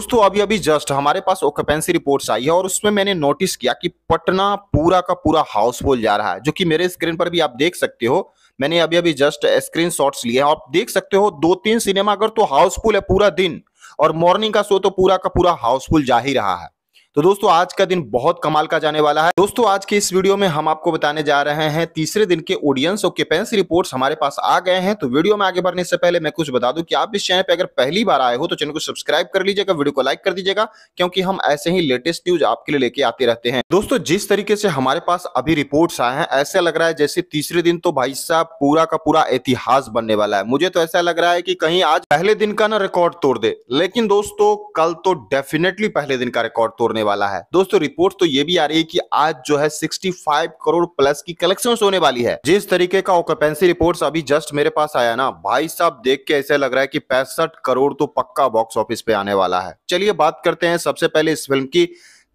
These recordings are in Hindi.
दोस्तों अभी अभी जस्ट हमारे पास ऑक्यूपेंसी रिपोर्ट्स आई है और उसमें मैंने नोटिस किया कि पटना पूरा का पूरा हाउसफुल जा रहा है जो कि मेरे स्क्रीन पर भी आप देख सकते हो मैंने अभी अभी जस्ट स्क्रीन शॉट्स लिए हैं आप देख सकते हो दो तीन सिनेमाघर तो हाउसफुल है पूरा दिन और मॉर्निंग का शो तो पूरा का पूरा हाउसफुल जा ही रहा है तो दोस्तों आज का दिन बहुत कमाल का जाने वाला है दोस्तों आज के इस वीडियो में हम आपको बताने जा रहे हैं तीसरे दिन के ऑडियंस और कैपेंसी रिपोर्ट्स हमारे पास आ गए हैं तो वीडियो में आगे बढ़ने से पहले मैं कुछ बता दूं कि आप इस चैनल पर अगर पहली बार आए हो तो चैनल को सब्सक्राइब कर लीजिएगा वीडियो को लाइक कर दीजिएगा क्योंकि हम ऐसे ही लेटेस्ट न्यूज आपके लिए लेके आते रहते हैं दोस्तों जिस तरीके से हमारे पास अभी रिपोर्ट्स आए हैं ऐसे लग रहा है जैसे तीसरे दिन तो भाई साहब पूरा का पूरा इतिहास बनने वाला है मुझे तो ऐसा लग रहा है कि कहीं आज पहले दिन का ना रिकॉर्ड तोड़ दे लेकिन दोस्तों कल तो डेफिनेटली पहले दिन का रिकॉर्ड तोड़ने होने वाला है दोस्तों रिपोर्ट तो ये भी आ रही है की आज जो है सिक्सटी करोड़ प्लस की कलेक्शन होने वाली है जिस तरीके का ऑक्यूपेंसी रिपोर्ट अभी जस्ट मेरे पास आया ना भाई साहब देख के ऐसे लग रहा है की पैंसठ करोड़ तो पक्का बॉक्स ऑफिस पे आने वाला है चलिए बात करते हैं सबसे पहले इस फिल्म की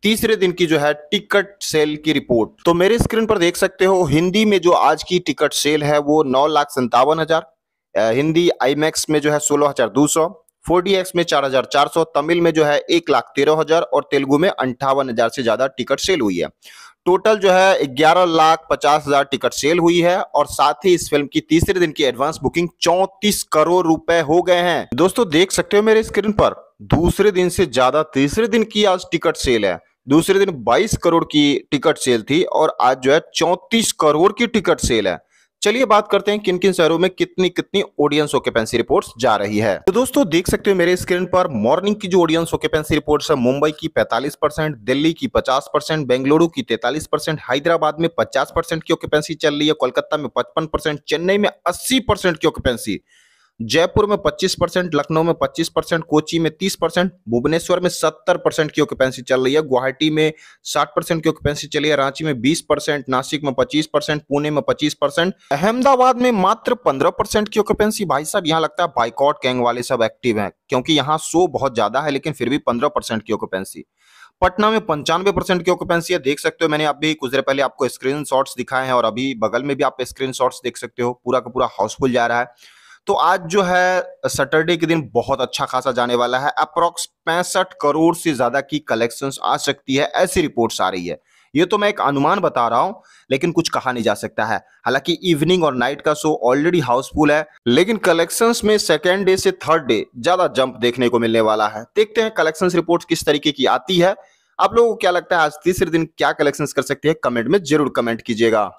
तीसरे दिन की जो है टिकट सेल की रिपोर्ट तो मेरे स्क्रीन पर देख सकते हो हिंदी में जो आज की टिकट सेल है वो नौ लाख संतावन हजार हिंदी आईमैक्स में जो है सोलह हजार दो सौ 4DX में 4,400, तमिल में जो है एक लाख तेरह हजार और तेलुगु में अंठावन हजार से ज्यादा टिकट सेल हुई है टोटल जो है ग्यारह लाख पचास हजार टिकट सेल हुई है और साथ ही इस फिल्म की तीसरे दिन की एडवांस बुकिंग चौतीस करोड़ रुपए हो गए हैं दोस्तों देख सकते हो मेरे स्क्रीन पर दूसरे दिन से ज्यादा तीसरे दिन की आज टिकट सेल है दूसरे दिन बाईस करोड़ की टिकट सेल थी और आज जो है चौंतीस करोड़ की टिकट सेल है चलिए बात करते हैं किन किन शहरों में कितनी कितनी ऑडियंस ऑक्यूपेंसी रिपोर्ट्स जा रही है तो दोस्तों देख सकते हो मेरे स्क्रीन पर मॉर्निंग की जो ऑडियंस ऑक्यूपेंसी रिपोर्ट्स है मुंबई की 45 परसेंट दिल्ली की 50 परसेंट बेंगलुरु की 43 परसेंट हैदराबाद में 50 परसेंट की ऑक्यूपेंसी चल रही है कोलकाता में पचपन परसेंट चेन्नई में अस्सी परसेंट की ऑक्यूपेंसी जयपुर में 25 परसेंट लखनऊ में 25 परसेंट कोची में 30 परसेंट भुवनेश्वर में 70 परसेंट की ऑक्युपेंसी चल रही है गुवाहाटी में 60 परसेंट की ऑक्यूपेंसी चली है रांची में 20 परसेंट नासिक में 25 परसेंट पुणे में 25 परसेंट अहमदाबाद में मात्र 15 परसेंट की ऑक्युपेंसी भाई साहब यहाँ लगता है बाइकॉट गैंग वाले सब एक्टिव है क्योंकि यहाँ शो बहुत ज्यादा है लेकिन फिर भी पंद्रह की ऑक्यूपेंसी पटना में पंचानवे परसेंट की ऑक्युपेंसी है देख सकते हो मैंने अभी कुछ देर पहले आपको स्क्रीन दिखाए हैं और अभी बगल में भी आप स्क्रीन देख सकते हो पूरा का पूरा हाउसफुल जा रहा है तो आज जो है सैटरडे के दिन बहुत अच्छा खासा जाने वाला है अप्रोक्स पैंसठ करोड़ से ज्यादा की कलेक्शन आ सकती है ऐसी रिपोर्ट्स आ रही है ये तो मैं एक अनुमान बता रहा हूं लेकिन कुछ कहा नहीं जा सकता है हालांकि इवनिंग और नाइट का शो ऑलरेडी हाउसफुल है लेकिन कलेक्शंस में सेकेंड डे से थर्ड डे ज्यादा जंप देखने को मिलने वाला है देखते हैं कलेक्शंस रिपोर्ट किस तरीके की आती है आप लोगों को क्या लगता है आज तीसरे दिन क्या कलेक्शंस कर सकते हैं कमेंट में जरूर कमेंट कीजिएगा